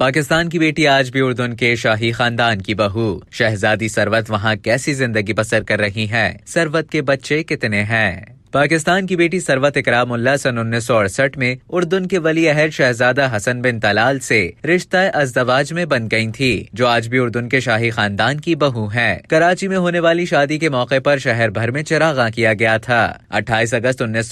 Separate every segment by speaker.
Speaker 1: पाकिस्तान की बेटी आज भी उर्दन के शाही खानदान की बहू शहजादी सरवत वहाँ कैसी जिंदगी बसर कर रही है सरवत के बच्चे कितने हैं पाकिस्तान की बेटी सरवत इकराम उल्ला सन उन्नीस में उर्दुन के वली अहद शहजादा हसन बिन तलाल से रिश्ता अजदवाज में बन गई थी जो आज भी उर्दुन के शाही खानदान की बहू है कराची में होने वाली शादी के मौके पर शहर भर में चरागा किया गया था 28 अगस्त उन्नीस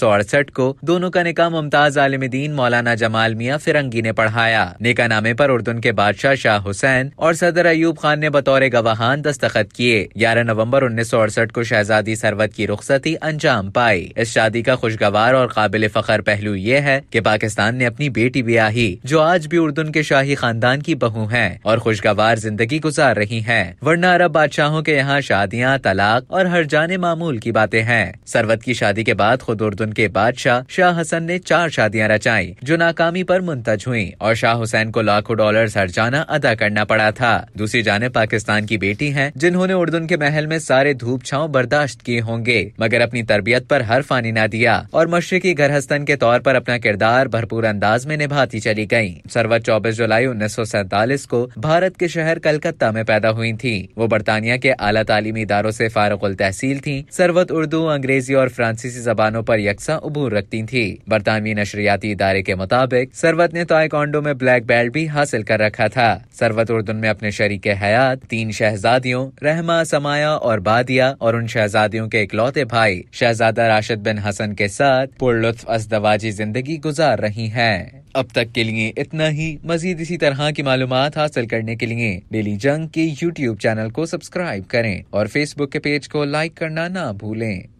Speaker 1: को दोनों का निका मुमताज आलमदीन मौलाना जमाल मियाँ फिरंगी ने पढ़ाया निका नामे आरोप उर्दुन के बादशाह शाह हुसैन और सदर अयूब खान ने बतौर गवाहान दस्तखत किए ग्यारह नवम्बर उन्नीस को शहजादी सरवत की रुख्सती अंजाम पाई हुई इस शादी का खुशगवार और काबिल फखर पहलू ये है की पाकिस्तान ने अपनी बेटी ब्याही जो आज भी उर्दन के शाही खानदान की बहू है और खुशगवार जिंदगी गुजार रही है वरना अरब बादशाहों के यहाँ शादियाँ तलाक और हर जाने मामूल की बातें हैं सरवत की शादी के बाद खुद उर्दन के बादशाह शाह हसन ने चार शादियाँ रचाई जो नाकामी पर मुंतज हुई और शाह हुसैन को लाखों डॉलर हरजाना अदा करना पड़ा था दूसरी जाने पाकिस्तान की बेटी है जिन्होंने उर्दन के महल में सारे धूप छाव बर्दाश्त किए होंगे मगर अपनी तरबियत पर हर बाहर फानी ना दिया और मशरकी घर हस्तन के तौर पर अपना किरदार भरपूर अंदाज में निभाती चली गयी सरवत चौबीस जुलाई उन्नीस को भारत के शहर कलकत्ता में पैदा हुई थी वो बरतानिया के आला तालीमी इदारों ऐसी फारगुल तहसील थी सरवत उर्दू अंग्रेजी और फ्रांसीसी जबानों आरोप यकसा अबूर रखती थी बरतानवी नशरियाती इदारे के मुताबिक सरवत ने ताइकॉन्डो में ब्लैक बेल्ट भी हासिल कर रखा था सरवत उर्दन में अपने शरीक हयात तीन शहजादियों रहमा समाया और बादिया और उन शहजादियों के इकलौते भाई शहजादा राशि राशिद बिन हसन के साथ पुरलुत्फ अजदवाजी जिंदगी गुजार रही हैं अब तक के लिए इतना ही मजीद इसी तरह की मालूम हासिल करने के लिए डेली जंग के यूट्यूब चैनल को सब्सक्राइब करें और फेसबुक के पेज को लाइक करना ना भूलें